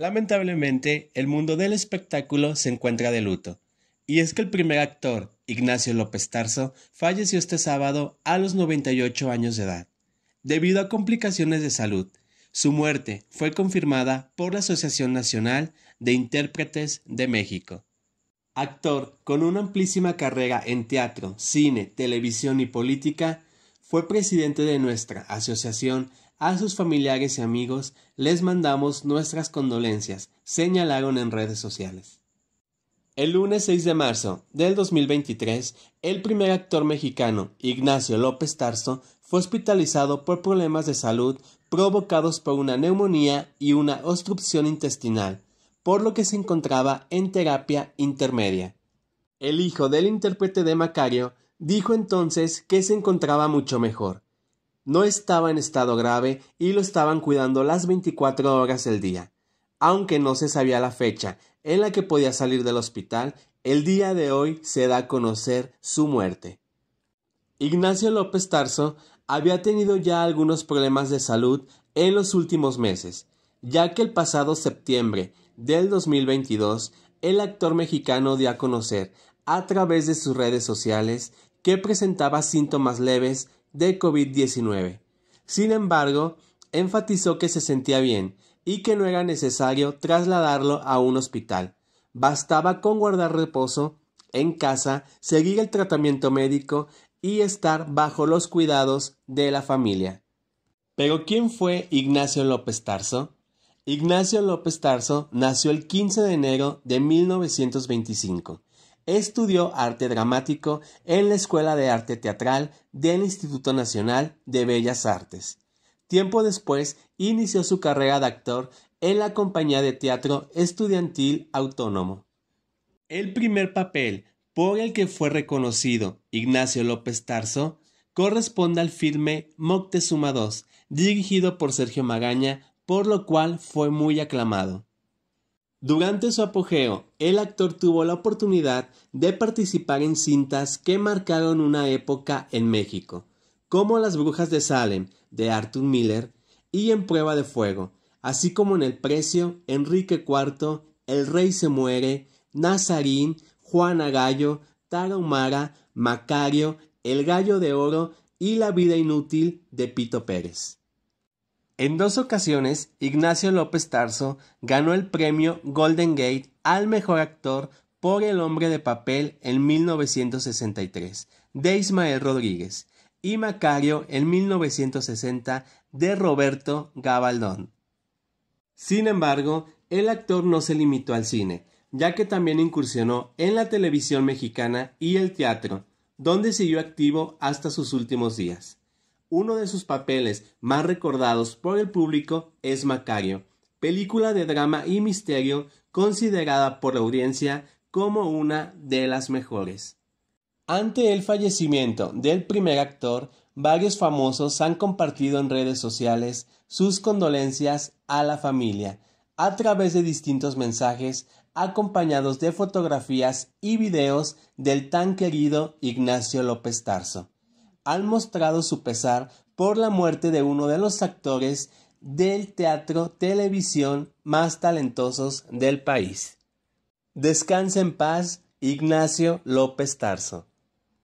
Lamentablemente, el mundo del espectáculo se encuentra de luto. Y es que el primer actor, Ignacio López Tarso, falleció este sábado a los 98 años de edad, debido a complicaciones de salud. Su muerte fue confirmada por la Asociación Nacional de Intérpretes de México. Actor con una amplísima carrera en teatro, cine, televisión y política, fue presidente de nuestra Asociación a sus familiares y amigos les mandamos nuestras condolencias, señalaron en redes sociales. El lunes 6 de marzo del 2023, el primer actor mexicano, Ignacio López Tarso, fue hospitalizado por problemas de salud provocados por una neumonía y una obstrucción intestinal, por lo que se encontraba en terapia intermedia. El hijo del intérprete de Macario dijo entonces que se encontraba mucho mejor, no estaba en estado grave y lo estaban cuidando las 24 horas del día. Aunque no se sabía la fecha en la que podía salir del hospital, el día de hoy se da a conocer su muerte. Ignacio López Tarso había tenido ya algunos problemas de salud en los últimos meses, ya que el pasado septiembre del 2022 el actor mexicano dio a conocer a través de sus redes sociales que presentaba síntomas leves de COVID-19. Sin embargo, enfatizó que se sentía bien y que no era necesario trasladarlo a un hospital. Bastaba con guardar reposo en casa, seguir el tratamiento médico y estar bajo los cuidados de la familia. Pero ¿quién fue Ignacio López Tarso? Ignacio López Tarso nació el 15 de enero de 1925 Estudió arte dramático en la Escuela de Arte Teatral del Instituto Nacional de Bellas Artes. Tiempo después inició su carrera de actor en la compañía de teatro estudiantil autónomo. El primer papel por el que fue reconocido Ignacio López Tarso corresponde al filme Moctezuma II, dirigido por Sergio Magaña, por lo cual fue muy aclamado. Durante su apogeo, el actor tuvo la oportunidad de participar en cintas que marcaron una época en México, como Las Brujas de Salem, de Arthur Miller, y En Prueba de Fuego, así como en El Precio, Enrique IV, El Rey se muere, Nazarín, Juana Gallo, Tarahumara, Macario, El Gallo de Oro y La Vida Inútil de Pito Pérez. En dos ocasiones, Ignacio López Tarso ganó el premio Golden Gate al mejor actor por El hombre de papel en 1963 de Ismael Rodríguez y Macario en 1960 de Roberto Gabaldón. Sin embargo, el actor no se limitó al cine, ya que también incursionó en la televisión mexicana y el teatro, donde siguió activo hasta sus últimos días. Uno de sus papeles más recordados por el público es Macario, película de drama y misterio considerada por la audiencia como una de las mejores. Ante el fallecimiento del primer actor, varios famosos han compartido en redes sociales sus condolencias a la familia a través de distintos mensajes acompañados de fotografías y videos del tan querido Ignacio López Tarso han mostrado su pesar por la muerte de uno de los actores del teatro televisión más talentosos del país. Descansa en paz, Ignacio López Tarso.